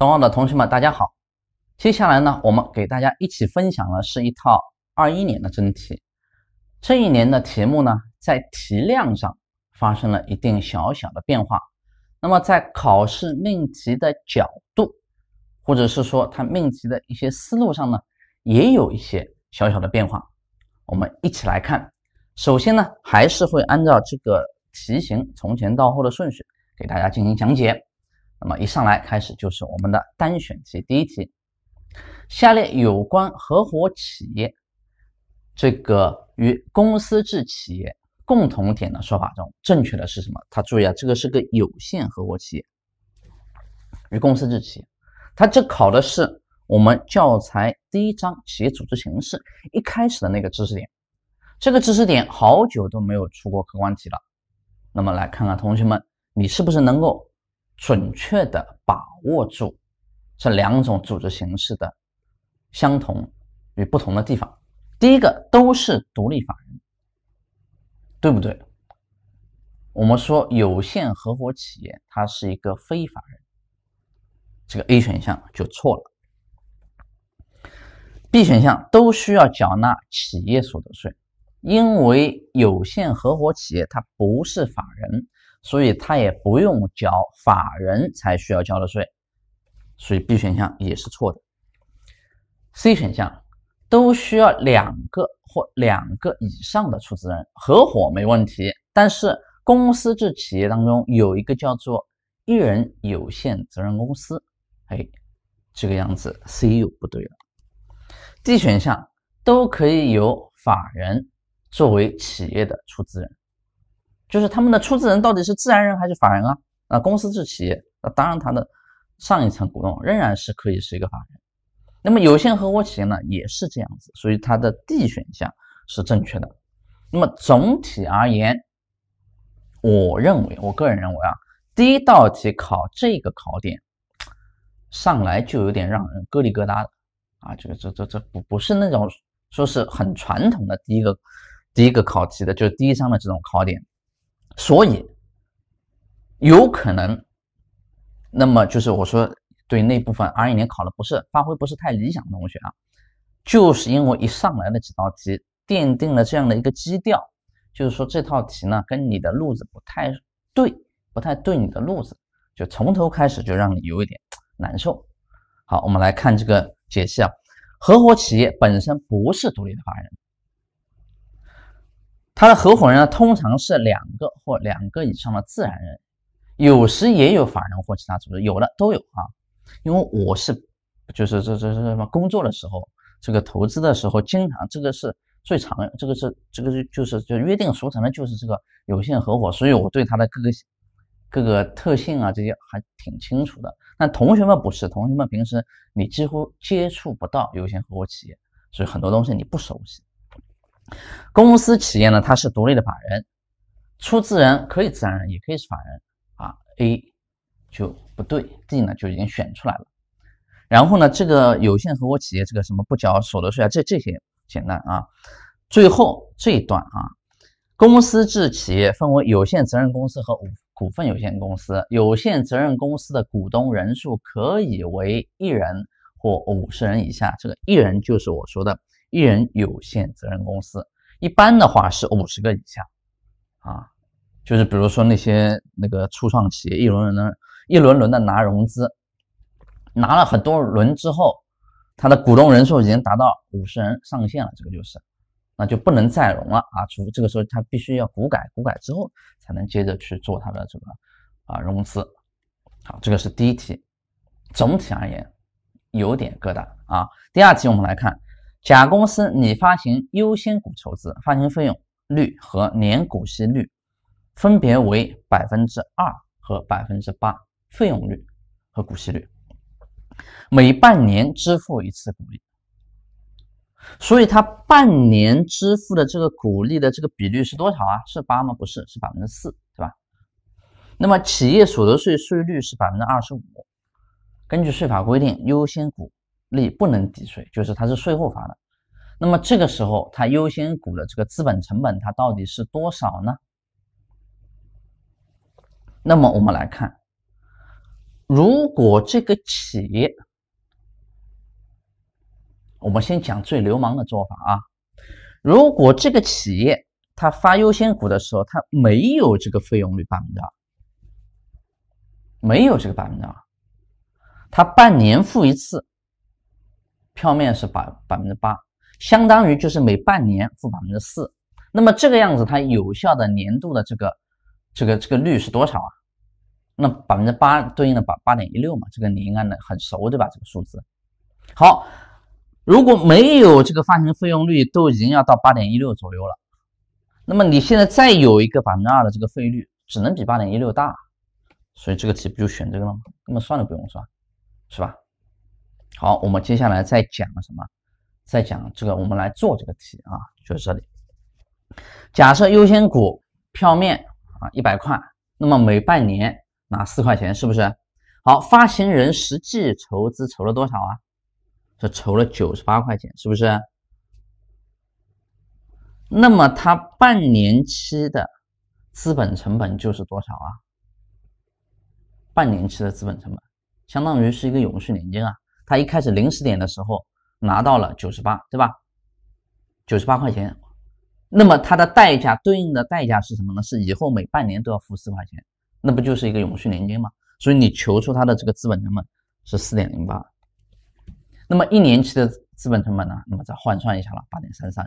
同样的同学们，大家好。接下来呢，我们给大家一起分享的是一套二一年的真题。这一年的题目呢，在题量上发生了一定小小的变化。那么，在考试命题的角度，或者是说它命题的一些思路上呢，也有一些小小的变化。我们一起来看。首先呢，还是会按照这个题型从前到后的顺序给大家进行讲解。那么一上来开始就是我们的单选题，第一题：下列有关合伙企业这个与公司制企业共同点的说法中，正确的是什么？他注意啊，这个是个有限合伙企业与公司制企业，它这考的是我们教材第一章企业组织形式一开始的那个知识点。这个知识点好久都没有出过客观题了。那么来看看同学们，你是不是能够？准确的把握住这两种组织形式的相同与不同的地方。第一个都是独立法人，对不对？我们说有限合伙企业它是一个非法人，这个 A 选项就错了。B 选项都需要缴纳企业所得税，因为有限合伙企业它不是法人。所以他也不用缴法人才需要交的税，所以 B 选项也是错的。C 选项都需要两个或两个以上的出资人，合伙没问题，但是公司制企业当中有一个叫做一人有限责任公司，哎，这个样子 C 又不对了。D 选项都可以由法人作为企业的出资人。就是他们的出资人到底是自然人还是法人啊？啊，公司制企业，那当然他的上一层股东仍然是可以是一个法人。那么有限合伙企业呢，也是这样子，所以它的 D 选项是正确的。那么总体而言，我认为，我个人认为啊，第一道题考这个考点，上来就有点让人疙里疙瘩的啊，这个这这这不不是那种说是很传统的第一个第一个考题的，就是第一章的这种考点。所以，有可能，那么就是我说，对那部分二一年考的不是发挥不是太理想的同学啊，就是因为一上来的几道题奠定了这样的一个基调，就是说这套题呢跟你的路子不太对，不太对你的路子，就从头开始就让你有一点难受。好，我们来看这个解析啊，合伙企业本身不是独立的法人。他的合伙人呢，通常是两个或两个以上的自然人，有时也有法人或其他组织，有的都有啊。因为我是，就是这这这什么工作的时候，这个投资的时候，经常这个是最常用，这个是这个是就是就约定俗成的就是这个有限合伙，所以我对它的各个各个特性啊这些还挺清楚的。但同学们不是，同学们平时你几乎接触不到有限合伙企业，所以很多东西你不熟悉。公司企业呢，它是独立的法人，出资人可以自然人，也可以是法人啊。A 就不对，D 呢就已经选出来了。然后呢，这个有限合伙企业，这个什么不缴所得税啊，这这些简单啊。最后这一段啊，公司制企业分为有限责任公司和股份有限公司。有限责任公司的股东人数可以为一人或五十人以下，这个一人就是我说的。一人有限责任公司一般的话是五十个以下啊，就是比如说那些那个初创企业一轮轮的、一轮轮的拿融资，拿了很多轮之后，他的股东人数已经达到五十人上限了，这个就是，那就不能再融了啊，除非这个时候他必须要股改，股改之后才能接着去做他的这个啊融资。好，这个是第一题，总体而言有点疙瘩啊。第二题我们来看。甲公司拟发行优先股筹资，发行费用率和年股息率分别为百分之二和百分之八，费用率和股息率每半年支付一次股利，所以它半年支付的这个股利的这个比率是多少啊？是八吗？不是，是百分之四，对吧？那么企业所得税税率是百分之二十五，根据税法规定，优先股。利不能抵税，就是它是税后发的。那么这个时候，它优先股的这个资本成本它到底是多少呢？那么我们来看，如果这个企业，我们先讲最流氓的做法啊，如果这个企业它发优先股的时候，它没有这个费用率百分之二，没有这个百分之二，它半年付一次。票面是百百分之八，相当于就是每半年付百分之四，那么这个样子它有效的年度的这个这个这个率是多少啊？那百分之八对应的八八点一六嘛，这个你应该很熟对吧？这个数字。好，如果没有这个发行费用率都已经要到八点一六左右了，那么你现在再有一个百分之二的这个费率，只能比八点一六大，所以这个题不就选这个了吗？那么算了不用算，是吧？好，我们接下来再讲什么？再讲这个，我们来做这个题啊，就是这里。假设优先股票面啊一百块，那么每半年拿四块钱，是不是？好，发行人实际筹资筹了多少啊？这筹了九十八块钱，是不是？那么他半年期的资本成本就是多少啊？半年期的资本成本相当于是一个永续年金啊。他一开始零时点的时候拿到了九十八，对吧？九十八块钱，那么它的代价对应的代价是什么呢？是以后每半年都要付四块钱，那不就是一个永续年金吗？所以你求出它的这个资本成本是四点零八，那么一年期的资本成本呢？那么再换算一下了，八点三三，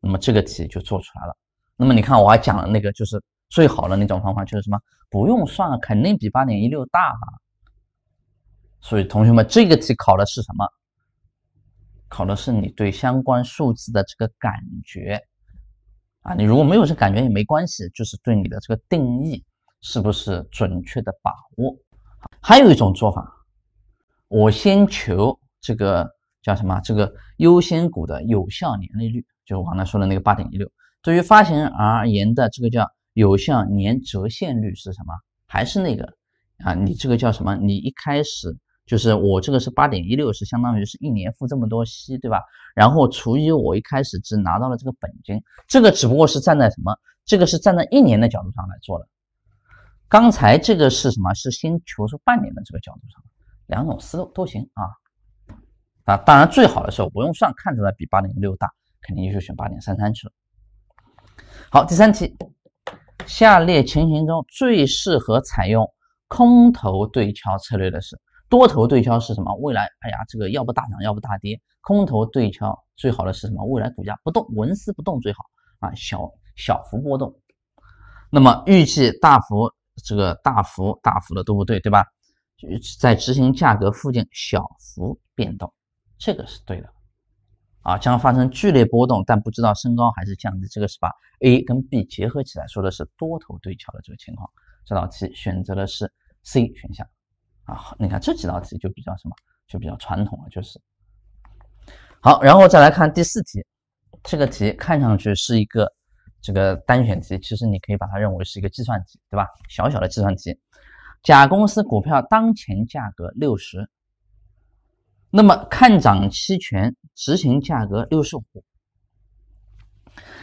那么这个题就做出来了。那么你看，我还讲了那个就是最好的那种方法，就是什么？不用算，肯定比八点一六大哈。所以同学们，这个题考的是什么？考的是你对相关数字的这个感觉啊！你如果没有这感觉也没关系，就是对你的这个定义是不是准确的把握。还有一种做法，我先求这个叫什么？这个优先股的有效年利率，就是我刚才说的那个八点一六。对于发行人而言的这个叫有效年折现率是什么？还是那个啊？你这个叫什么？你一开始。就是我这个是八点一六，是相当于是一年付这么多息，对吧？然后除以我一开始只拿到了这个本金，这个只不过是站在什么？这个是站在一年的角度上来做的。刚才这个是什么？是先求出半年的这个角度上，两种思路都行啊。啊，当然最好的时候不用算，看出来比八点一六大，肯定就选八点三三去了。好，第三题，下列情形中最适合采用空头对敲策略的是？多头对敲是什么？未来，哎呀，这个要不大涨，要不大跌。空头对敲最好的是什么？未来股价不动，纹丝不动最好啊，小小幅波动。那么预计大幅，这个大幅大幅的都不对，对吧？在执行价格附近小幅变动，这个是对的啊，将发生剧烈波动，但不知道升高还是降低，这个是把 A 跟 B 结合起来说的是多头对敲的这个情况。这道题选择的是 C 选项。啊，你看这几道题就比较什么，就比较传统了，就是好，然后再来看第四题，这个题看上去是一个这个单选题，其实你可以把它认为是一个计算题，对吧？小小的计算题。甲公司股票当前价格六十，那么看涨期权执行价格六十五，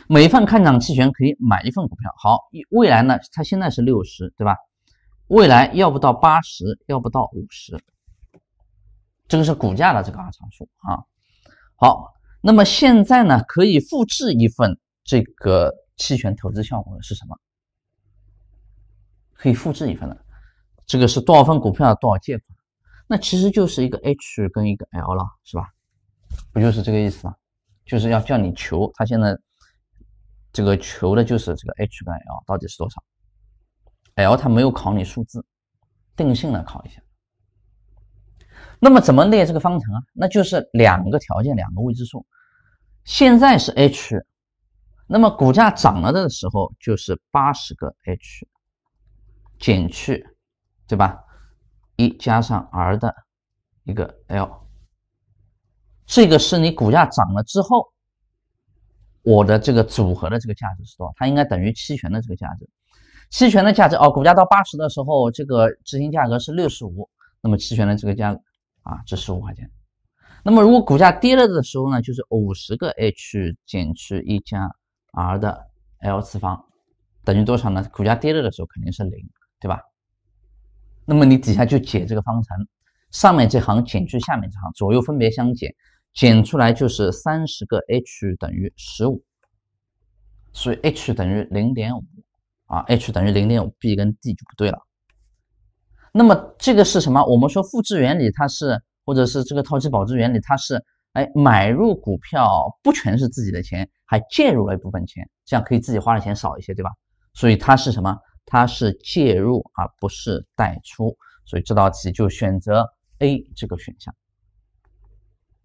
每份看涨期权可以买一份股票。好，未来呢，它现在是六十，对吧？未来要不到八十，要不到五十，这个是股价的这个二参数啊。好，那么现在呢，可以复制一份这个期权投资效果是什么？可以复制一份的，这个是多少份股票，多少借？款？那其实就是一个 H 跟一个 L 了，是吧？不就是这个意思吗？就是要叫你求它现在这个求的就是这个 H 跟 L 到底是多少？L 它没有考你数字，定性的考一下。那么怎么列这个方程啊？那就是两个条件，两个未知数。现在是 H，那么股价涨了的时候就是八十个 H 减去，对吧？一加上 R 的一个 L。这个是你股价涨了之后，我的这个组合的这个价值是多少？它应该等于期权的这个价值。期权的价值哦，股价到八十的时候，这个执行价格是六十五，那么期权的这个价啊值十五块钱。那么如果股价跌了的时候呢，就是五十个 h 减去一加 r 的 l 次方等于多少呢？股价跌了的时候肯定是零，对吧？那么你底下就解这个方程，上面这行减去下面这行，左右分别相减，减出来就是三十个 h 等于十五，所以 h 等于零点五。啊，h 等于零点五 b 跟 d 就不对了。那么这个是什么？我们说复制原理，它是或者是这个套期保值原理，它是哎买入股票不全是自己的钱，还介入了一部分钱，这样可以自己花的钱少一些，对吧？所以它是什么？它是介入而不是贷出，所以这道题就选择 A 这个选项。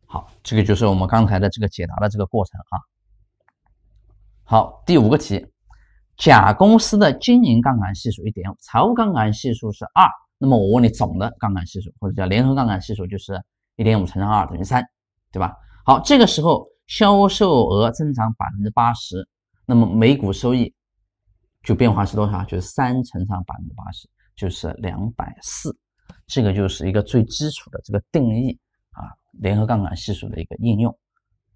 好，这个就是我们刚才的这个解答的这个过程啊。好，第五个题。甲公司的经营杠杆系数一点五，财务杠杆系数是二，那么我问你总的杠杆系数，或者叫联合杠杆系数就是一点五乘上二等于三，对吧？好，这个时候销售额增长百分之八十，那么每股收益就变化是多少？就是三乘上百分之八十，就是两百四。这个就是一个最基础的这个定义啊，联合杠杆系数的一个应用，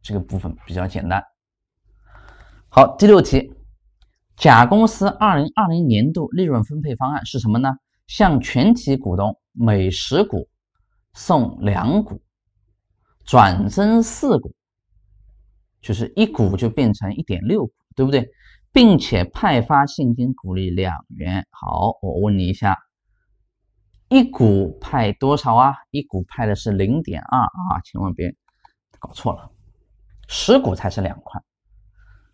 这个部分比较简单。好，第六题。甲公司二零二零年度利润分配方案是什么呢？向全体股东每十股送两股，转增四股，就是一股就变成一点六股，对不对？并且派发现金股利两元。好，我问你一下，一股派多少啊？一股派的是零点二啊，千万别搞错了，十股才是两块。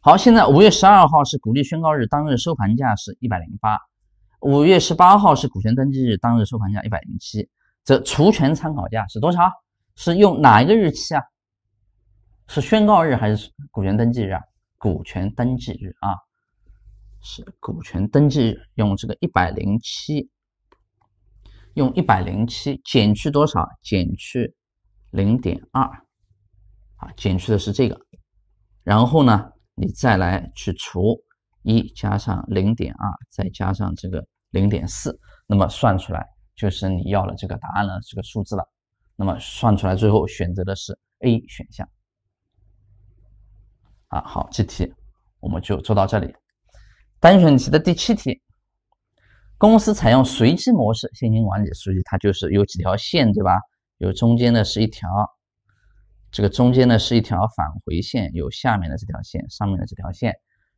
好，现在五月十二号是股利宣告日，当日收盘价是一百零八。五月十八号是股权登记日，当日收盘价一百零七。这除权参考价是多少？是用哪一个日期啊？是宣告日还是股权登记日啊？股权登记日啊，是股权登记日，用这个一百零七，用一百零七减去多少？减去零点二，啊，减去的是这个，然后呢？你再来去除一加上零点二再加上这个零点四，那么算出来就是你要的这个答案了，这个数字了。那么算出来最后选择的是 A 选项。啊，好，这题我们就做到这里。单选题的第七题，公司采用随机模式现金管理，所以它就是有几条线，对吧？有中间的是一条。这个中间呢是一条返回线，有下面的这条线，上面的这条线，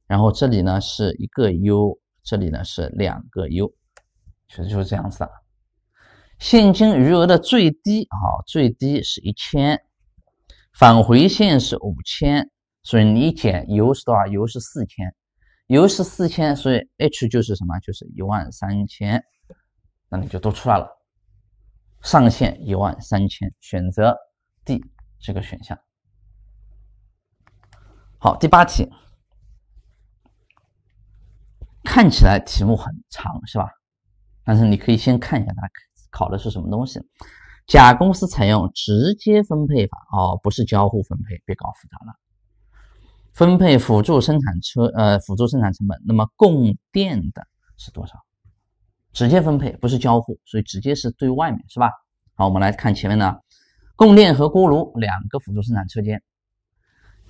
然后这里呢是一个 U，这里呢是两个 U，其实就是这样子的。现金余额的最低啊，最低是一千，返回线是五千，所以你减 U 是多少？U 是四千，U 是四千，所以 H 就是什么？就是一万三千，那你就都出来了。上限一万三千，选择 D。这个选项，好，第八题，看起来题目很长是吧？但是你可以先看一下它考的是什么东西。甲公司采用直接分配法，哦，不是交互分配，别搞复杂了。分配辅助生产车呃辅助生产成本，那么供电的是多少？直接分配不是交互，所以直接是对外面是吧？好，我们来看前面的，供电和锅炉两个辅助生产车间，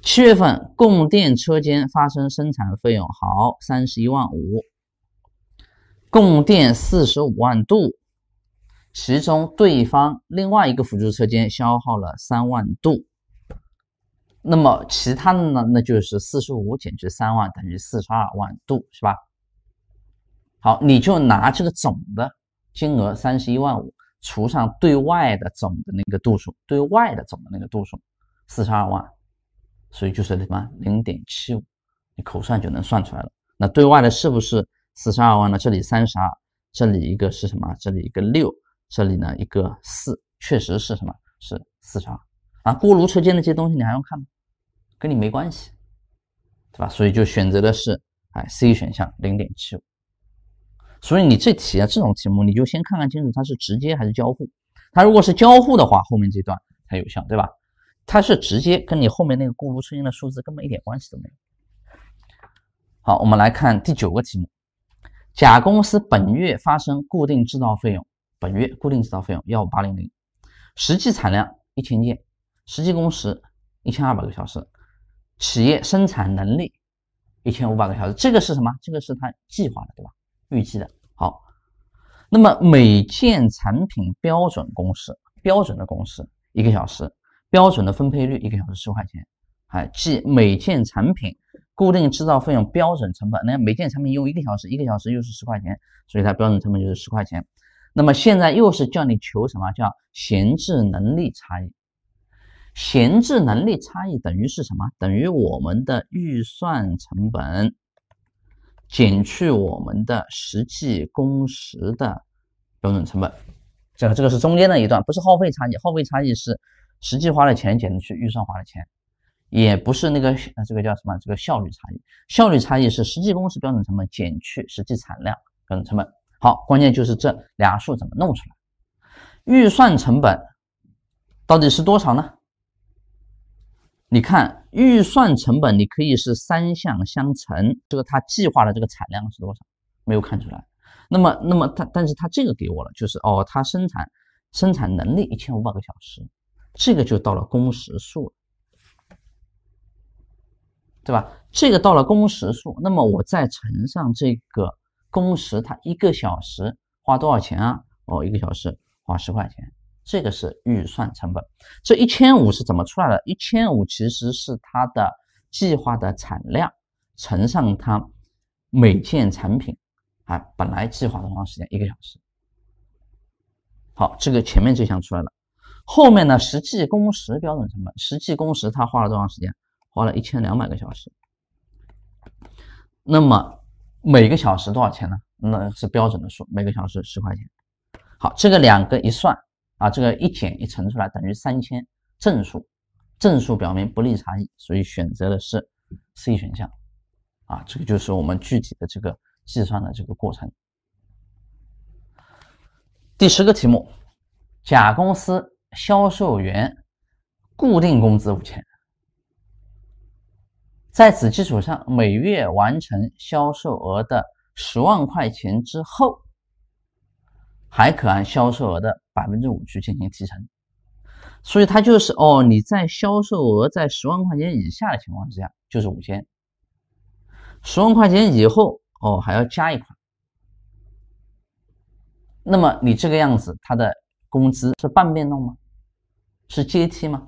七月份供电车间发生生产费用好三十一万五，供电四十五万度，其中对方另外一个辅助车间消耗了三万度，那么其他的呢？那就是四十五减去三万等于四十二万度，是吧？好，你就拿这个总的金额三十一万五。除上对外的总的那个度数，对外的总的那个度数，四十二万，所以就是什么零点七五，你口算就能算出来了。那对外的是不是四十二万呢？这里三十二，这里一个是什么？这里一个六，这里呢一个四，确实是什么是四十二啊？锅炉车间的这些东西你还用看吗？跟你没关系，对吧？所以就选择的是哎 C 选项零点七五。所以你这题啊，这种题目你就先看看清楚它是直接还是交互。它如果是交互的话，后面这段才有效，对吧？它是直接跟你后面那个锅炉车间的数字根本一点关系都没有。好，我们来看第九个题目。甲公司本月发生固定制造费用，本月固定制造费用幺五八零零，实际产量一千件，实际工时一千二百个小时，企业生产能力一千五百个小时。这个是什么？这个是他计划的，对吧？预计的好，那么每件产品标准公式，标准的公式，一个小时，标准的分配率，一个小时十块钱，哎，即每件产品固定制造费用标准成本，那每件产品用一个小时，一个小时又是十块钱，所以它标准成本就是十块钱。那么现在又是叫你求什么？叫闲置能力差异。闲置能力差异等于是什么？等于我们的预算成本。减去我们的实际工时的标准成本，这个这个是中间的一段，不是耗费差异。耗费差异是实际花的钱减去预算花的钱，也不是那个这个叫什么？这个效率差异，效率差异是实际工时标准成本减去实际产量标准成本。好，关键就是这俩数怎么弄出来？预算成本到底是多少呢？你看预算成本，你可以是三项相乘。这个他计划的这个产量是多少？没有看出来。那么，那么他，但是他这个给我了，就是哦，他生产生产能力一千五百个小时，这个就到了工时数了，对吧？这个到了工时数，那么我再乘上这个工时，它一个小时花多少钱啊？哦，一个小时花十块钱。这个是预算成本，这一千五是怎么出来的？一千五其实是它的计划的产量乘上它每件产品，啊，本来计划多长时间？一个小时。好，这个前面这项出来了，后面呢？实际工时标准成本，实际工时它花了多长时间？花了一千两百个小时。那么每个小时多少钱呢？那是标准的数，每个小时十块钱。好，这个两个一算。啊，这个一减一乘出来等于三千，正数，正数表明不利差异，所以选择的是 C 选项。啊，这个就是我们具体的这个计算的这个过程。第十个题目，甲公司销售员固定工资五千，在此基础上每月完成销售额的十万块钱之后，还可按销售额的百分之五去进行提成，所以他就是哦，你在销售额在十万块钱以下的情况之下，就是五千；十万块钱以后哦，还要加一块。那么你这个样子，他的工资是半变动吗？是阶梯吗？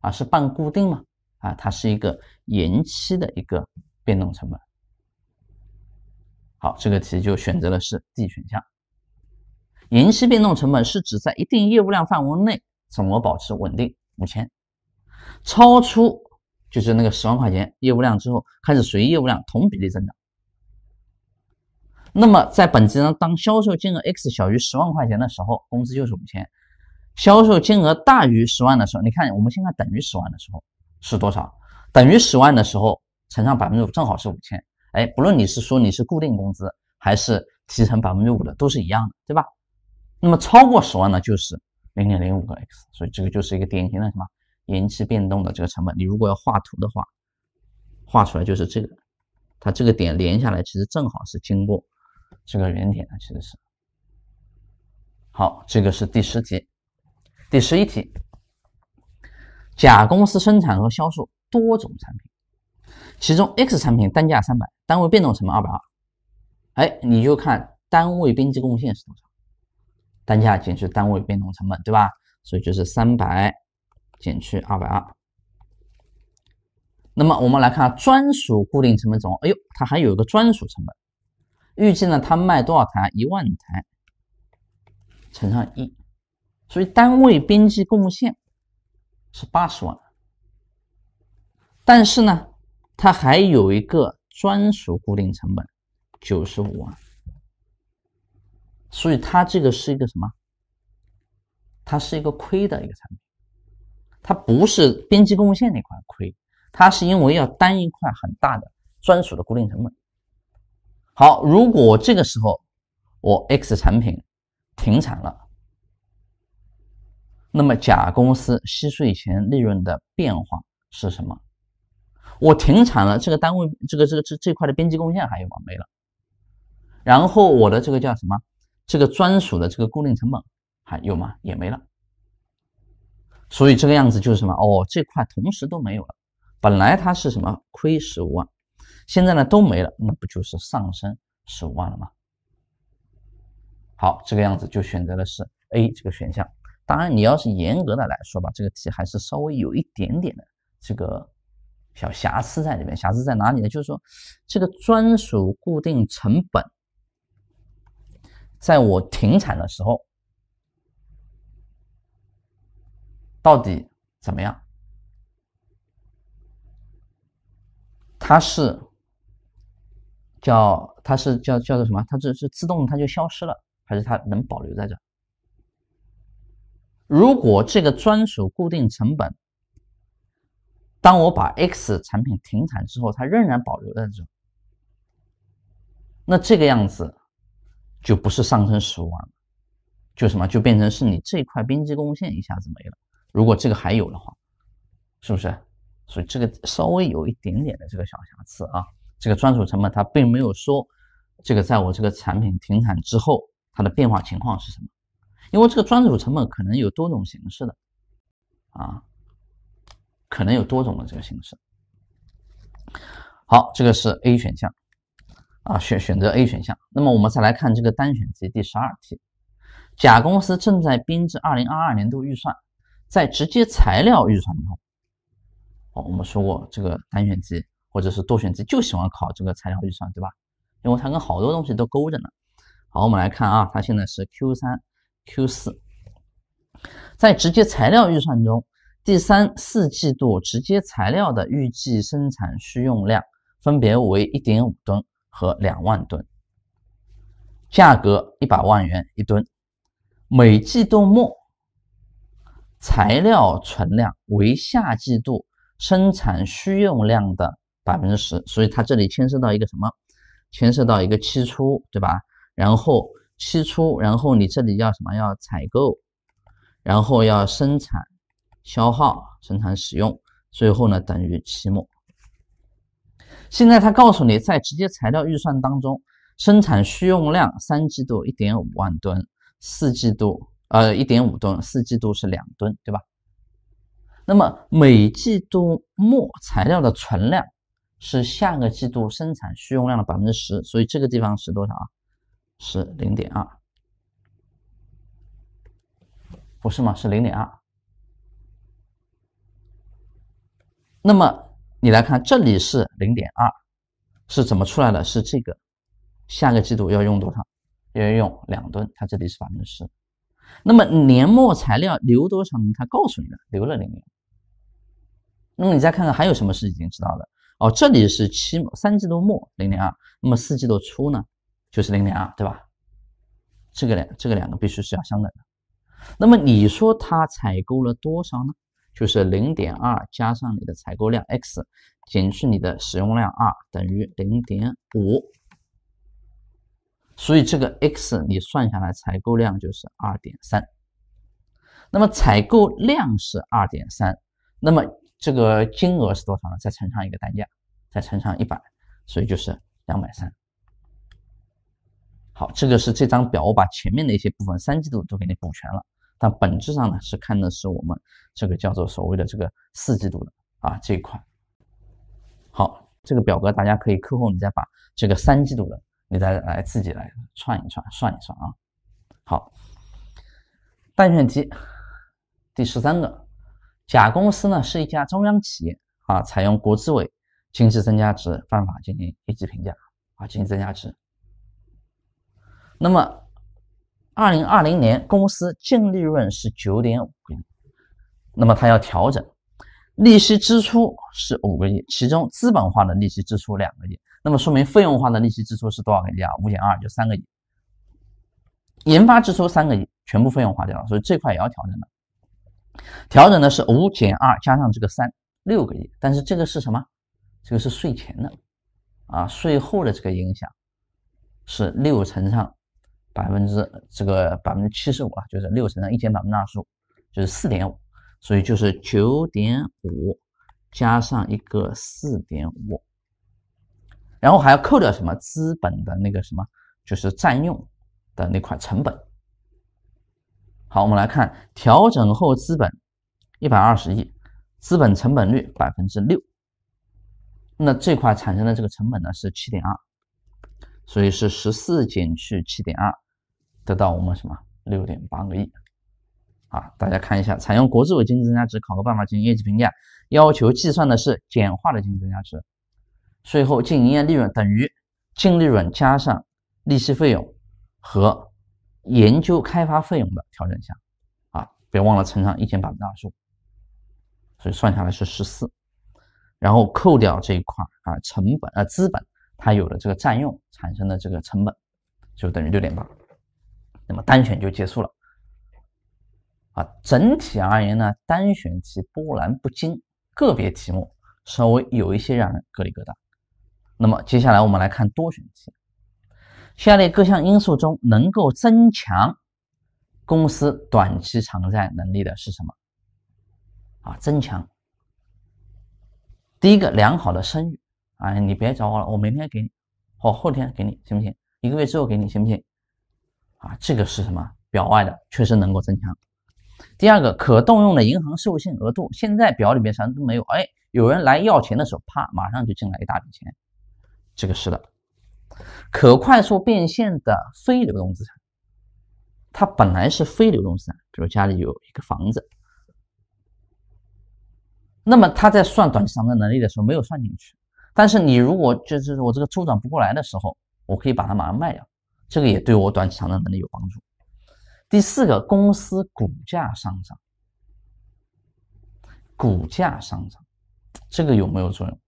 啊，是半固定吗？啊，它是一个延期的一个变动成本。好，这个题就选择的是 D 选项。延期变动成本是指在一定业务量范围内，总额保持稳定，五千，超出就是那个十万块钱业务量之后，开始随业务量同比例增长。那么在本质上，当销售金额 x 小于十万块钱的时候，工资就是五千；销售金额大于十万的时候，你看，我们现在等于十万的时候是多少？等于十万的时候乘上百分之五，正好是五千。哎，不论你是说你是固定工资还是提成百分之五的，都是一样的，对吧？那么超过十万呢，就是零点零五个 x，所以这个就是一个典型的什么延期变动的这个成本。你如果要画图的话，画出来就是这个，它这个点连下来，其实正好是经过这个原点的，其实是。好，这个是第十题，第十一题。甲公司生产和销售多种产品，其中 x 产品单价三百，单位变动成本二百二，哎，你就看单位边际贡献是多少。单价减去单位变动成本，对吧？所以就是三百减去二百二。那么我们来看专属固定成本总额，哎呦，它还有一个专属成本，预计呢它卖多少台？一万台乘上一，所以单位边际贡献是八十万。但是呢，它还有一个专属固定成本九十五万。所以它这个是一个什么？它是一个亏的一个产品，它不是边际贡献那块亏，它是因为要担一块很大的专属的固定成本。好，如果这个时候我 X 产品停产了，那么甲公司吸税前利润的变化是什么？我停产了，这个单位这个这个这这块的边际贡献还有吗？没了。然后我的这个叫什么？这个专属的这个固定成本还有吗？也没了，所以这个样子就是什么？哦，这块同时都没有了。本来它是什么亏十五万，现在呢都没了，那不就是上升十五万了吗？好，这个样子就选择的是 A 这个选项。当然，你要是严格的来说吧，这个题还是稍微有一点点的这个小瑕疵在里面。瑕疵在哪里呢？就是说这个专属固定成本。在我停产的时候，到底怎么样？它是叫它是叫叫做什么？它这是自动它就消失了，还是它能保留在这？如果这个专属固定成本，当我把 X 产品停产之后，它仍然保留在这，那这个样子。就不是上升十万了，就什么就变成是你这块边际贡献一下子没了。如果这个还有的话，是不是？所以这个稍微有一点点的这个小瑕疵啊，这个专属成本它并没有说这个在我这个产品停产之后它的变化情况是什么，因为这个专属成本可能有多种形式的，啊，可能有多种的这个形式。好，这个是 A 选项。啊，选选择 A 选项。那么我们再来看这个单选题第十二题：甲公司正在编制二零二二年度预算，在直接材料预算中，哦，我们说过这个单选题或者是多选题就喜欢考这个材料预算，对吧？因为它跟好多东西都勾着呢。好，我们来看啊，它现在是 Q 三、Q 四，在直接材料预算中，第三、四季度直接材料的预计生产需用量分别为一点五吨。和两万吨，价格一百万元一吨，每季度末材料存量为下季度生产需用量的百分之十，所以它这里牵涉到一个什么？牵涉到一个期初，对吧？然后期初，然后你这里要什么？要采购，然后要生产消耗、生产使用，最后呢等于期末。现在他告诉你，在直接材料预算当中，生产需用量三季度一点五万吨，四季度呃一点五吨，四季度是两吨，对吧？那么每季度末材料的存量是下个季度生产需用量的百分之十，所以这个地方是多少啊？是零点二，不是吗？是零点二，那么。你来看，这里是零点二，是怎么出来的？是这个下个季度要用多少？要用两吨，它这里是百分之十。那么年末材料留多少呢？它告诉你了，留了零点。那么你再看看还有什么是已经知道的？哦，这里是期三季度末零点二，那么四季度初呢，就是零点二，对吧？这个两这个两个必须是要相等的。那么你说它采购了多少呢？就是零点二加上你的采购量 x 减去你的使用量 r 等于零点五，所以这个 x 你算下来采购量就是二点三，那么采购量是二点三，那么这个金额是多少呢？再乘上一个单价，再乘上一百，所以就是两百三。好，这个是这张表，我把前面的一些部分三季度都给你补全了。但本质上呢，是看的是我们这个叫做所谓的这个四季度的啊这一块。好，这个表格大家可以课后你再把这个三季度的你再来自己来串一串，算一算啊。好，单选题第十三个，甲公司呢是一家中央企业啊，采用国资委经济增加值方法进行业绩评价啊，进行增加值。那么。二零二零年公司净利润是九点五个亿，那么它要调整，利息支出是五个亿，其中资本化的利息支出两个亿，那么说明费用化的利息支出是多少个亿啊？五减二就三个亿，研发支出三个亿，全部费用化掉了，所以这块也要调整的，调整的是五减二加上这个三，六个亿。但是这个是什么？这个是税前的啊，税后的这个影响是六乘上。百分之这个百分之七十五啊，就是六乘上一千百分之二十五，就是四点五，所以就是九点五加上一个四点五，然后还要扣掉什么资本的那个什么，就是占用的那块成本。好，我们来看调整后资本一百二十亿，资本成本率百分之六，那这块产生的这个成本呢是七点二，所以是十四减去七点二。得到我们什么六点八个亿啊？大家看一下，采用国资委经济增加值考核办法进行业绩评价，要求计算的是简化的经济增加值。最后，净营业利润等于净利润加上利息费用和研究开发费用的调整项啊，别忘了乘上一千百分之二十五，所以算下来是十四，然后扣掉这一块啊成本啊资本它有了这个占用产生的这个成本，就等于六点八。那么单选就结束了，啊，整体而言呢，单选题波澜不惊，个别题目稍微有一些让人疙里疙瘩。那么接下来我们来看多选题，下列各项因素中能够增强公司短期偿债能力的是什么？啊，增强。第一个，良好的声誉。哎，你别找我了，我明天给你，我后天给你，行不行？一个月之后给你，行不行？啊，这个是什么表外的，确实能够增强。第二个可动用的银行授信额度，现在表里面啥都没有。哎，有人来要钱的时候，啪，马上就进来一大笔钱。这个是的，可快速变现的非流动资产，它本来是非流动资产，比如家里有一个房子，那么它在算短期偿债能力的时候没有算进去。但是你如果就是我这个周转不过来的时候，我可以把它马上卖掉。这个也对我短期偿长能力有帮助。第四个，公司股价上涨，股价上涨，这个有没有作用？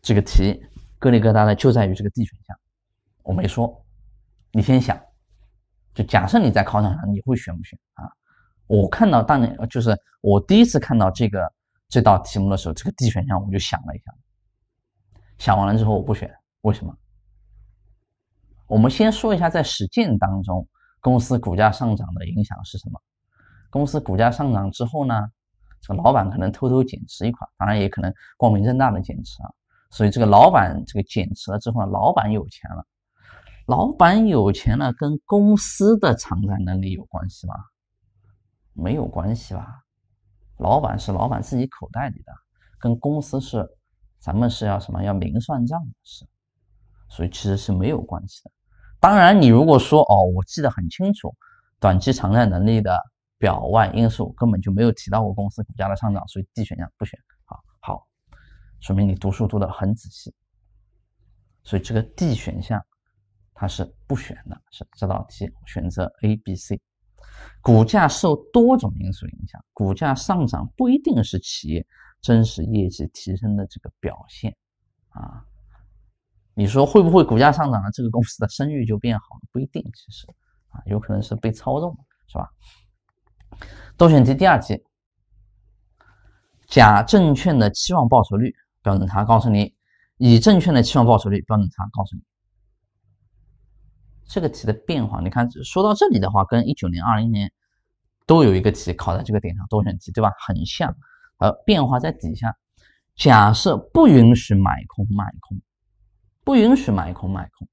这个题，疙里疙瘩的就在于这个 D 选项，我没说，你先想，就假设你在考场上，你会选不选啊？我看到当年，就是我第一次看到这个这道题目的时候，这个 D 选项，我就想了一下，想完了之后，我不选，为什么？我们先说一下，在实践当中，公司股价上涨的影响是什么？公司股价上涨之后呢，这老板可能偷偷减持一块，当然也可能光明正大的减持啊。所以这个老板这个减持了之后，老板有钱了。老板有钱了，跟公司的偿债能力有关系吗？没有关系吧。老板是老板自己口袋里的，跟公司是咱们是要什么要明算账的是，所以其实是没有关系的。当然，你如果说哦，我记得很清楚，短期偿债能力的表外因素根本就没有提到过公司股价的上涨，所以 D 选项不选好，好，说明你读书读得很仔细。所以这个 D 选项它是不选的，是这道题选择 A、B、C。股价受多种因素影响，股价上涨不一定是企业真实业绩提升的这个表现啊。你说会不会股价上涨了，这个公司的声誉就变好了？不一定，其实啊，有可能是被操纵，是吧？多选题第二题，甲证券的期望报酬率标准差告诉你，乙证券的期望报酬率标准差告诉你。这个题的变化，你看说到这里的话，跟一九年、二零年都有一个题考在这个点上，多选题对吧？很像，而变化在底下，假设不允许买空卖空。不允许买空买空，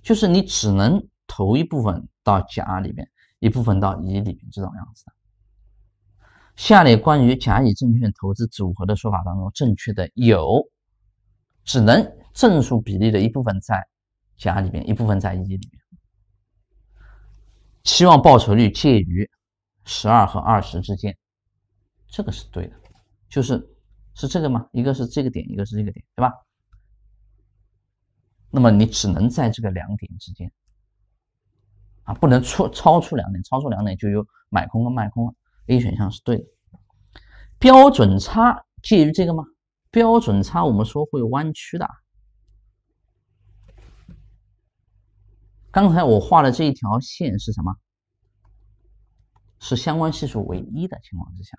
就是你只能投一部分到甲里面，一部分到乙里面这种样子。的。下列关于甲乙证券投资组合的说法当中，正确的有：只能正数比例的一部分在甲里面，一部分在乙里面。期望报酬率介于十二和二十之间，这个是对的。就是是这个吗？一个是这个点，一个是这个点，对吧？那么你只能在这个两点之间啊，不能出超出两点，超出两点就有买空和卖空了。A 选项是对的，标准差介于这个吗？标准差我们说会弯曲的。刚才我画的这一条线是什么？是相关系数为一的情况之下，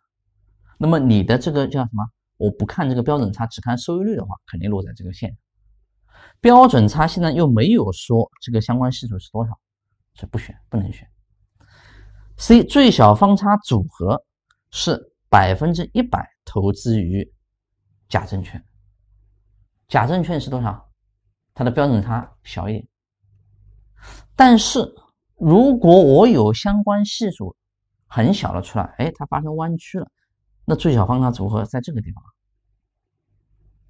那么你的这个叫什么？我不看这个标准差，只看收益率的话，肯定落在这个线。标准差现在又没有说这个相关系数是多少，所以不选，不能选。C 最小方差组合是百分之一百投资于假证券，假证券是多少？它的标准差小一点。但是如果我有相关系数很小的出来，哎，它发生弯曲了，那最小方差组合在这个地方，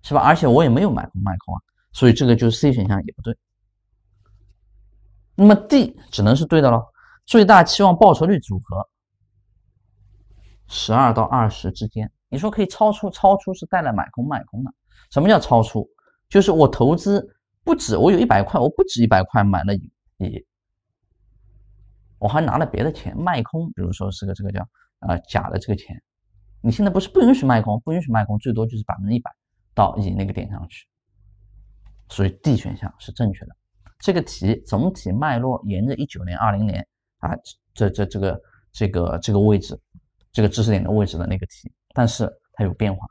是吧？而且我也没有买空卖空啊。所以这个就是 C 选项也不对，那么 D 只能是对的喽，最大期望报酬率组合，十二到二十之间。你说可以超出，超出是带来买空卖空的。什么叫超出？就是我投资不止，我有一百块，我不止一百块买了乙，我还拿了别的钱卖空，比如说是个这个叫啊假的这个钱。你现在不是不允许卖空，不允许卖空，最多就是百分之一百到乙那个点上去。所以 D 选项是正确的。这个题总体脉络沿着一九年、二零年啊，这这这个这个这个位置，这个知识点的位置的那个题，但是它有变化，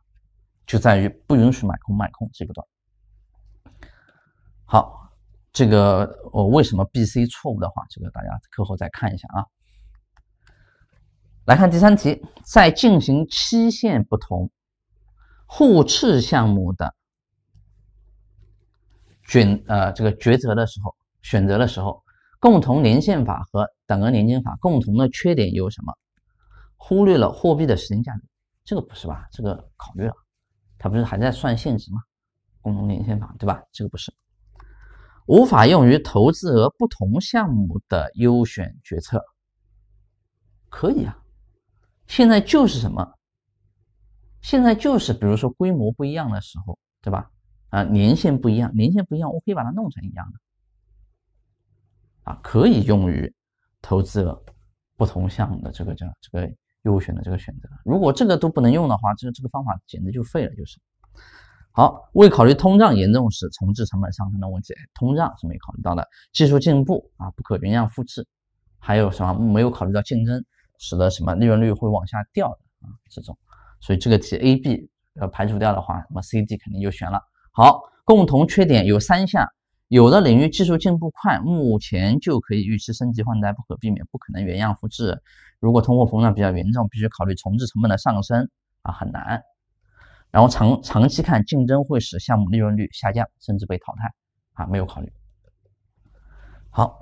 就在于不允许买空卖空这个段。好，这个我为什么 BC 错误的话，这个大家课后再看一下啊。来看第三题，在进行期限不同互斥项目的。选呃，这个抉择的时候，选择的时候，共同年限法和等额年金法共同的缺点有什么？忽略了货币的时间价值，这个不是吧？这个考虑了，它不是还在算现值吗？共同年限法对吧？这个不是，无法用于投资额不同项目的优选决策。可以啊，现在就是什么？现在就是，比如说规模不一样的时候，对吧？啊，年限不一样，年限不一样，我可以把它弄成一样的，啊，可以用于投资不同项的这个叫这个优选的这个选择。如果这个都不能用的话，这这个方法简直就废了，就是。好，未考虑通胀严重时，重置成本上升的问题，通胀是没考虑到的。技术进步啊，不可原样复制，还有什么没有考虑到竞争，使得什么利润率会往下掉的啊，这种。所以这个题 A、B 要排除掉的话，那么 C、D 肯定就选了。好，共同缺点有三项：有的领域技术进步快，目前就可以预期升级换代，不可避免，不可能原样复制。如果通货膨胀比较严重，必须考虑重置成本的上升啊，很难。然后长长期看，竞争会使项目利润率下降，甚至被淘汰啊，没有考虑。好，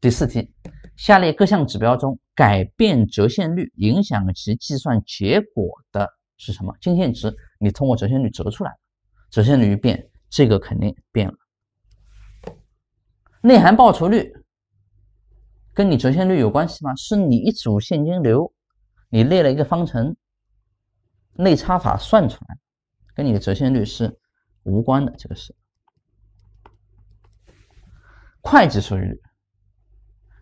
第四题，下列各项指标中，改变折现率影响其计算结果的是什么？净现值，你通过折现率折出来。折现率变，这个肯定变了。内涵报酬率跟你折现率有关系吗？是你一组现金流，你列了一个方程，内差法算出来，跟你的折现率是无关的。这个是会计收益率。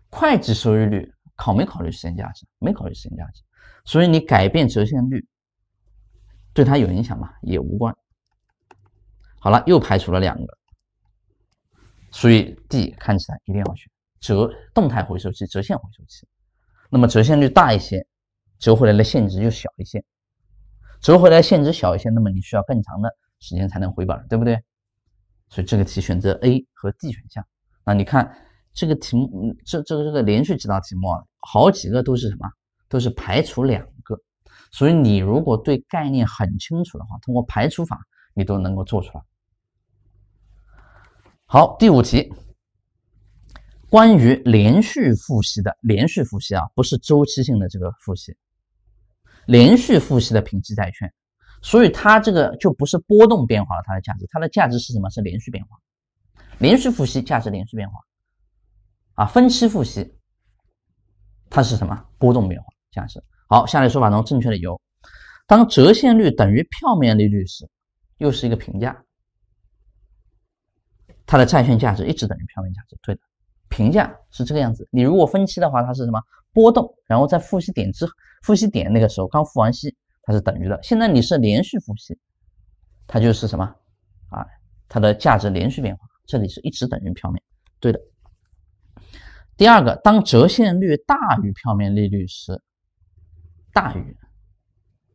会计收益率考没考虑时间价值？没考虑时间价值，所以你改变折现率对它有影响吗？也无关。好了，又排除了两个，所以 D 看起来一定要选折动态回收期、折现回收期。那么折现率大一些，折回来的现值就小一些，折回来现值小一些，那么你需要更长的时间才能回本，对不对？所以这个题选择 A 和 D 选项。那你看这个题目，这、这、个这个连续几道题目，啊，好几个都是什么？都是排除两个。所以你如果对概念很清楚的话，通过排除法，你都能够做出来。好，第五题，关于连续复息的连续复息啊，不是周期性的这个复息，连续复息的评级债券，所以它这个就不是波动变化了它的价值，它的价值是什么？是连续变化，连续复息价值连续变化，啊，分期复息它是什么波动变化价值？好，下列说法中正确的有，当折现率等于票面利率时，又是一个平价。它的债券价值一直等于票面价值，对的，评价是这个样子。你如果分期的话，它是什么波动？然后在付息点之付息点那个时候刚付完息，它是等于的。现在你是连续付息，它就是什么啊？它的价值连续变化，这里是一直等于票面，对的。第二个，当折现率大于票面利率时，大于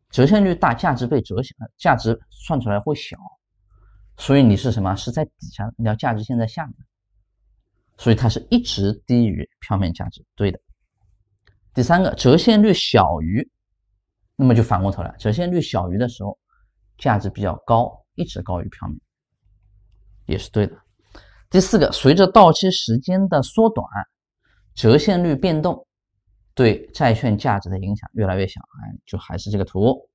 折现率大，价值被折现，价值算出来会小。所以你是什么？是在底下你要价值线在下面，所以它是一直低于票面价值，对的。第三个，折现率小于，那么就反过头来，折现率小于的时候，价值比较高，一直高于票面，也是对的。第四个，随着到期时间的缩短，折现率变动对债券价值的影响越来越小，哎，就还是这个图，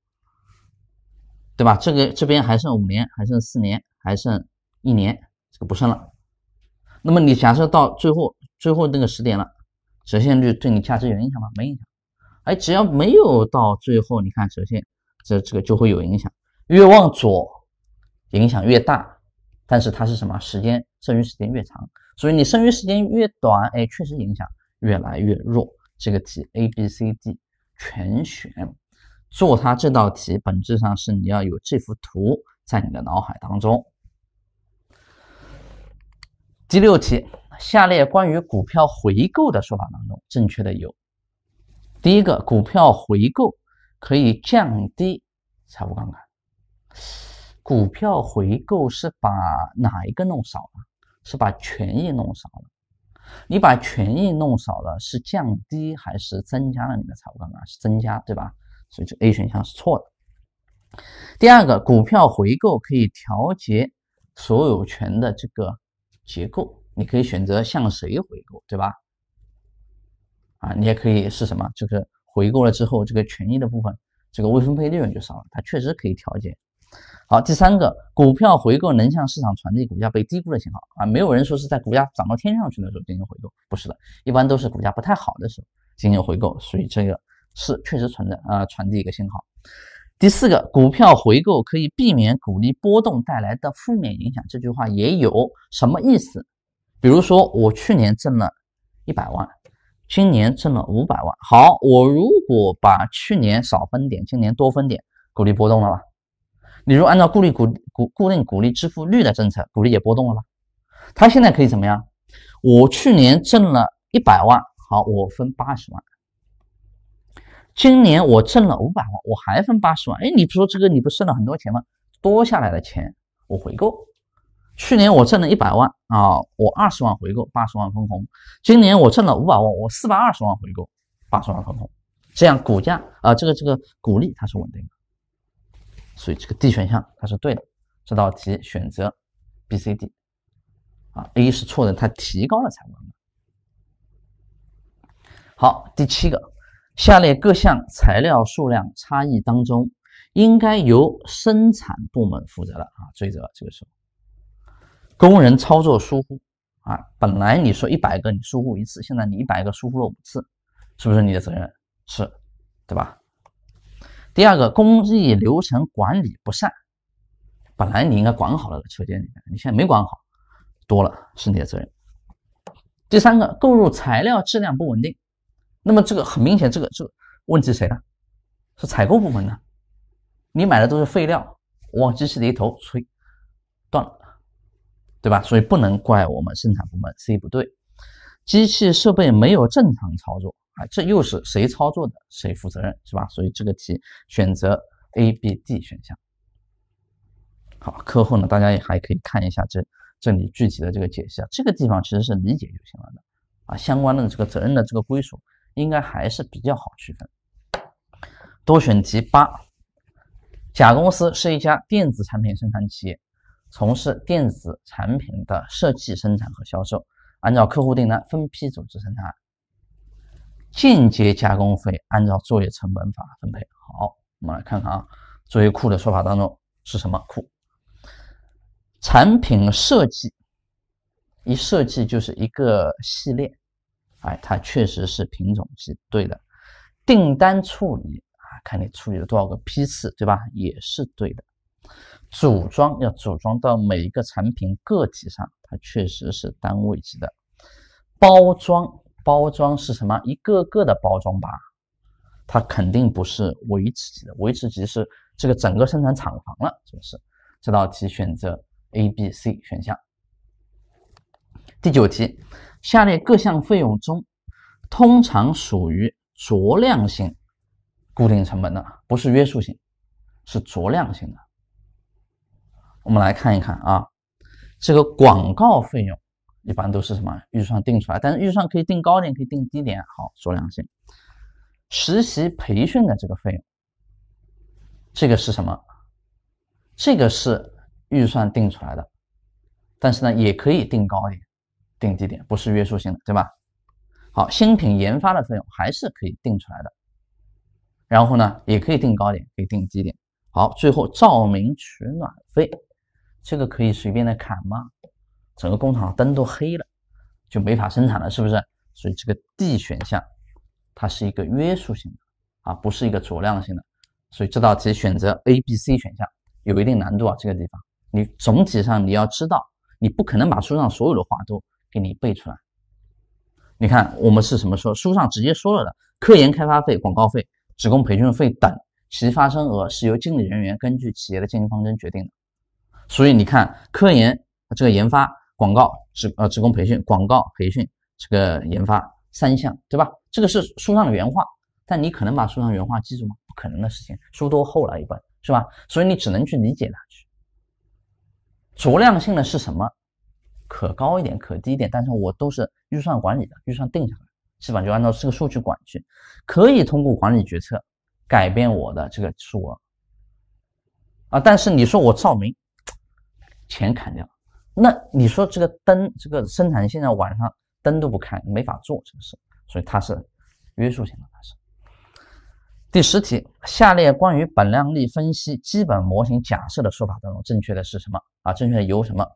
对吧？这个这边还剩五年，还剩四年。还剩一年，这个不剩了。那么你假设到最后，最后那个时点了，折现率对你价值有影响吗？没影响。哎，只要没有到最后，你看折现，这这个就会有影响。越往左，影响越大。但是它是什么？时间剩余时间越长，所以你剩余时间越短，哎，确实影响越来越弱。这个题 A B C D 全选。做它这道题，本质上是你要有这幅图在你的脑海当中。第六题，下列关于股票回购的说法当中正确的有：第一个，股票回购可以降低财务杠杆。股票回购是把哪一个弄少了？是把权益弄少了。你把权益弄少了，是降低还是增加了你的财务杠杆？是增加，对吧？所以这 A 选项是错的。第二个，股票回购可以调节所有权的这个。结构，你可以选择向谁回购，对吧？啊，你也可以是什么？就是回购了之后，这个权益的部分，这个未分配利润就少了，它确实可以调节。好，第三个，股票回购能向市场传递股价被低估的信号啊。没有人说是在股价涨到天上去的时候进行回购，不是的，一般都是股价不太好的时候进行回购，所以这个是确实存在啊，传递一个信号。第四个，股票回购可以避免股利波动带来的负面影响。这句话也有什么意思？比如说，我去年挣了一百万，今年挣了五百万。好，我如果把去年少分点，今年多分点，股利波动了吧？你如果按照固定股股固定股利支付率的政策，股利也波动了吧？他现在可以怎么样？我去年挣了一百万，好，我分八十万。今年我挣了五百万，我还分八十万，哎，你不说这个你不剩了很多钱吗？多下来的钱我回购。去年我挣了一百万啊，我二十万回购，八十万分红。今年我挣了五百万，我四百二十万回购，八十万分红，这样股价啊，这个这个股利它是稳定的，所以这个 D 选项它是对的，这道题选择 B、C、D，啊，A 是错的，它提高了财务杠杆。好，第七个。下列各项材料数量差异当中，应该由生产部门负责的啊，追责这个时候，工人操作疏忽啊，本来你说一百个你疏忽一次，现在你一百个疏忽了五次，是不是你的责任？是，对吧？第二个，工艺流程管理不善，本来你应该管好了的车间里，面，你现在没管好，多了是你的责任。第三个，购入材料质量不稳定。那么这个很明显，这个这个问题谁呢？是采购部门呢？你买的都是废料，往机器里一投，吹断了，对吧？所以不能怪我们生产部门 C 不对，机器设备没有正常操作，啊，这又是谁操作的，谁负责任是吧？所以这个题选择 A、B、D 选项。好，课后呢，大家也还可以看一下这这里具体的这个解析啊，这个地方其实是理解就行了的啊，相关的这个责任的这个归属。应该还是比较好区分。多选题八，甲公司是一家电子产品生产企业，从事电子产品的设计、生产和销售，按照客户订单分批组织生产，间接加工费按照作业成本法分配。好，我们来看看啊，作业库的说法当中是什么库？产品设计，一设计就是一个系列。哎，它确实是品种是对的，订单处理啊，看你处理了多少个批次，对吧？也是对的，组装要组装到每一个产品个体上，它确实是单位级的，包装包装是什么？一个个的包装吧，它肯定不是维持级的，维持级是这个整个生产厂房了，是不是？这道题选择 A、B、C 选项。第九题，下列各项费用中，通常属于酌量性固定成本的，不是约束性，是酌量性的。我们来看一看啊，这个广告费用一般都是什么预算定出来，但是预算可以定高点，可以定低点，好，酌量性。实习培训的这个费用，这个是什么？这个是预算定出来的，但是呢，也可以定高点。定基点不是约束性的，对吧？好，新品研发的费用还是可以定出来的，然后呢，也可以定高点，可以定低点。好，最后照明取暖费，这个可以随便的砍吗？整个工厂灯都黑了，就没法生产了，是不是？所以这个 D 选项它是一个约束性的啊，不是一个酌量性的。所以这道题选择 A、B、C 选项有一定难度啊。这个地方你总体上你要知道，你不可能把书上所有的话都。给你背出来，你看我们是什么说？书上直接说了的，科研开发费、广告费、职工培训费等，其发生额是由经理人员根据企业的经营方针决定的。所以你看，科研这个研发、广告、职呃职工培训、广告培训这个研发三项，对吧？这个是书上的原话，但你可能把书上原话记住吗？不可能的事情，书多厚了一本，是吧？所以你只能去理解它去。酌量性的是什么？可高一点，可低一点，但是我都是预算管理的，预算定下来，基本上就按照这个数据管去，可以通过管理决策改变我的这个数额啊。但是你说我照明钱砍掉，那你说这个灯，这个生产线在晚上灯都不开，没法做这个事，所以它是约束性的，它是。第十题，下列关于本量力分析基本模型假设的说法当中，正确的是什么啊？正确的由什么？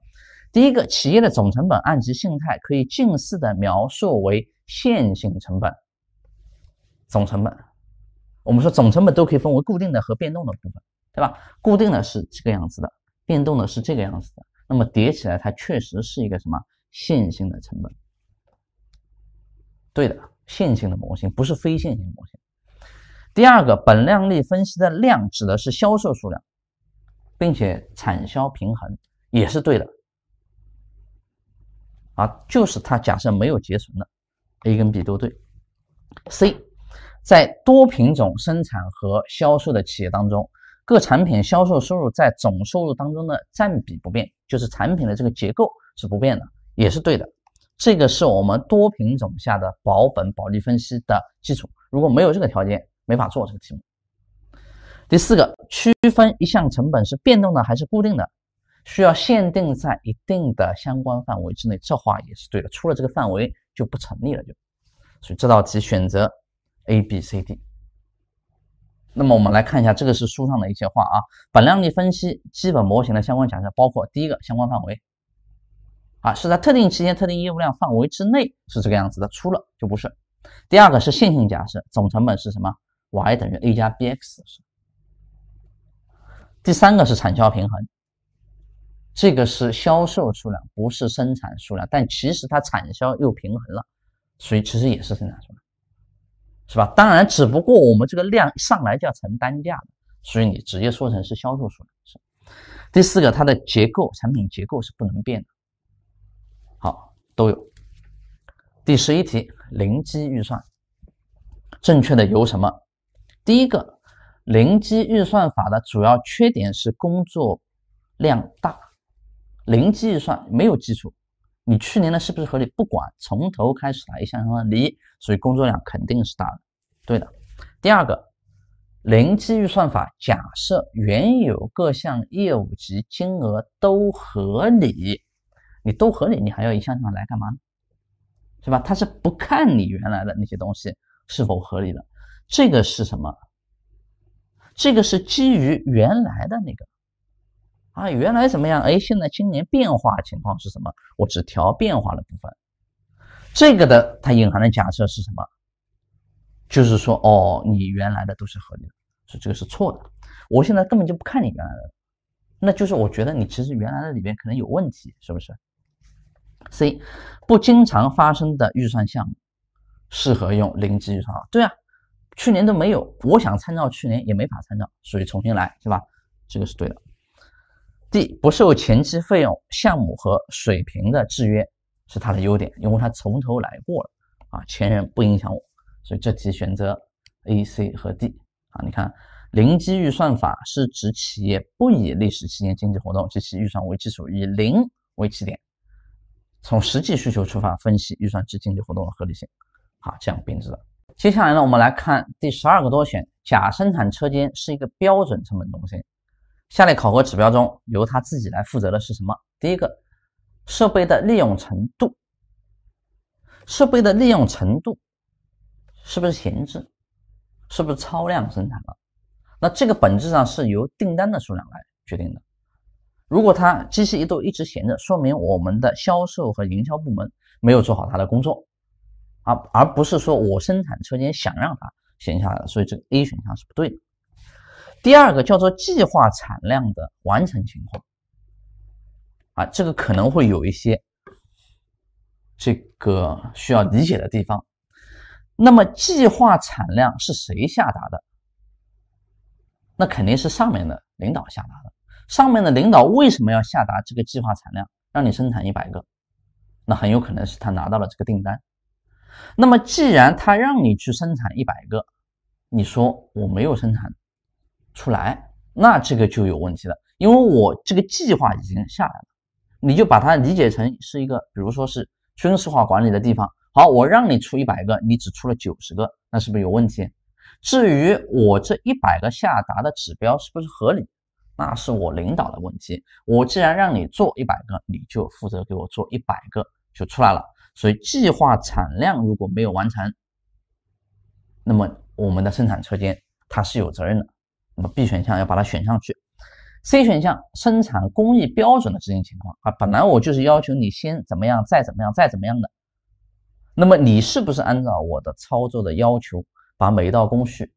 第一个企业的总成本按其性态可以近似的描述为线性成本，总成本，我们说总成本都可以分为固定的和变动的部分，对吧？固定的是这个样子的，变动的是这个样子的，那么叠起来它确实是一个什么线性的成本，对的，线性的模型不是非线性模型。第二个本量力分析的量指的是销售数量，并且产销平衡也是对的。啊，就是他假设没有结存的 a 跟 B 都对。C，在多品种生产和销售的企业当中，各产品销售收入在总收入当中的占比不变，就是产品的这个结构是不变的，也是对的。这个是我们多品种下的保本保利分析的基础。如果没有这个条件，没法做这个题目。第四个，区分一项成本是变动的还是固定的。需要限定在一定的相关范围之内，这话也是对的。出了这个范围就不成立了，就。所以这道题选择 A、B、C、D。那么我们来看一下，这个是书上的一些话啊。本量力分析基本模型的相关假设包括：第一个相关范围啊是在特定期间、特定业务量范围之内，是这个样子的。出了就不是。第二个是线性假设，总成本是什么？Y 等于 A 加 Bx。第三个是产销平衡。这个是销售数量，不是生产数量，但其实它产销又平衡了，所以其实也是生产数量，是吧？当然，只不过我们这个量上来就要成单价所以你直接说成是销售数量是。第四个，它的结构产品结构是不能变的，好，都有。第十一题，零基预算正确的由什么？第一个，零基预算法的主要缺点是工作量大。零计算没有基础，你去年的是不是合理？不管从头开始来一项项项离，所以工作量肯定是大的，对的。第二个，零基预算法假设原有各项业务及金额都合理，你都合理，你还要一项一项来干嘛呢？是吧？他是不看你原来的那些东西是否合理的，这个是什么？这个是基于原来的那个。啊，原来怎么样？哎，现在今年变化情况是什么？我只调变化的部分。这个的它隐含的假设是什么？就是说，哦，你原来的都是合理的，所以这个是错的。我现在根本就不看你原来的，那就是我觉得你其实原来的里面可能有问题，是不是？C，不经常发生的预算项目适合用零基预算啊。对啊，去年都没有，我想参照去年也没法参照，所以重新来，是吧？这个是对的。D 不受前期费用项目和水平的制约，是它的优点，因为它从头来过了，啊，前人不影响我，所以这题选择 A、C 和 D。啊，你看，零基预算法是指企业不以历史期间经济活动及其预算为基础，以零为起点，从实际需求出发分析预算及经济活动的合理性。好，这样编制的。接下来呢，我们来看第十二个多选，甲生产车间是一个标准成本中心。下列考核指标中，由他自己来负责的是什么？第一个，设备的利用程度。设备的利用程度是不是闲置？是不是超量生产了？那这个本质上是由订单的数量来决定的。如果他机器一度一直闲着，说明我们的销售和营销部门没有做好他的工作啊，而不是说我生产车间想让他闲下来了。所以这个 A 选项是不对的。第二个叫做计划产量的完成情况，啊，这个可能会有一些这个需要理解的地方。那么计划产量是谁下达的？那肯定是上面的领导下达的。上面的领导为什么要下达这个计划产量，让你生产一百个？那很有可能是他拿到了这个订单。那么既然他让你去生产一百个，你说我没有生产。出来，那这个就有问题了，因为我这个计划已经下来了，你就把它理解成是一个，比如说是军事化管理的地方。好，我让你出一百个，你只出了九十个，那是不是有问题？至于我这一百个下达的指标是不是合理，那是我领导的问题。我既然让你做一百个，你就负责给我做一百个，就出来了。所以计划产量如果没有完成，那么我们的生产车间它是有责任的。那么 B 选项要把它选上去，C 选项生产工艺标准的执行情况啊，本来我就是要求你先怎么样，再怎么样，再怎么样的，那么你是不是按照我的操作的要求，把每一道工序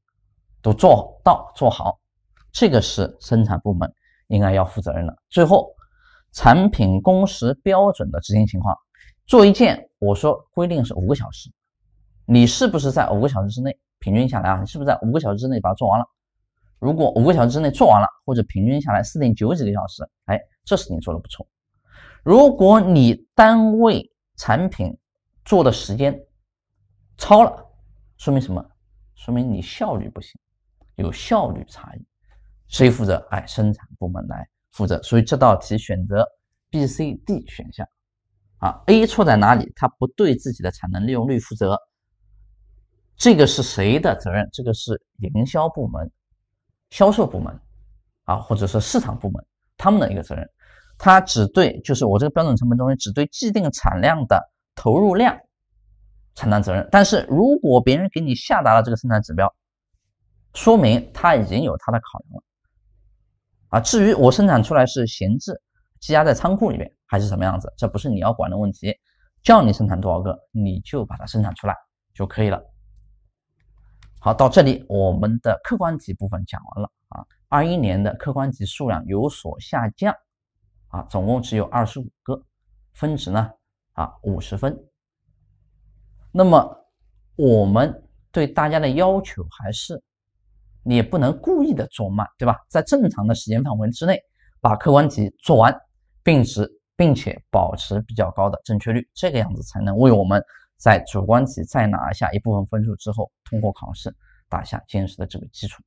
都做到做好？这个是生产部门应该要负责任的。最后，产品工时标准的执行情况，做一件我说规定是五个小时，你是不是在五个小时之内平均下来啊？你是不是在五个小时之内把它做完了？如果五个小时之内做完了，或者平均下来四点九几个小时，哎，这事情做的不错。如果你单位产品做的时间超了，说明什么？说明你效率不行，有效率差异。谁负责？哎，生产部门来负责。所以这道题选择 B、C、D 选项啊，A 错在哪里？他不对自己的产能利用率负责。这个是谁的责任？这个是营销部门。销售部门，啊，或者是市场部门，他们的一个责任，他只对就是我这个标准成本中心只对既定产量的投入量承担责任。但是如果别人给你下达了这个生产指标，说明他已经有他的考量了，啊，至于我生产出来是闲置、积压在仓库里面还是什么样子，这不是你要管的问题，叫你生产多少个，你就把它生产出来就可以了。好，到这里我们的客观题部分讲完了啊。二一年的客观题数量有所下降，啊，总共只有二十五个，分值呢，啊，五十分。那么我们对大家的要求还是，你也不能故意的做慢，对吧？在正常的时间范围之内，把客观题做完，并持并且保持比较高的正确率，这个样子才能为我们。在主观题再拿下一部分分数之后，通过考试打下坚实的这个基础。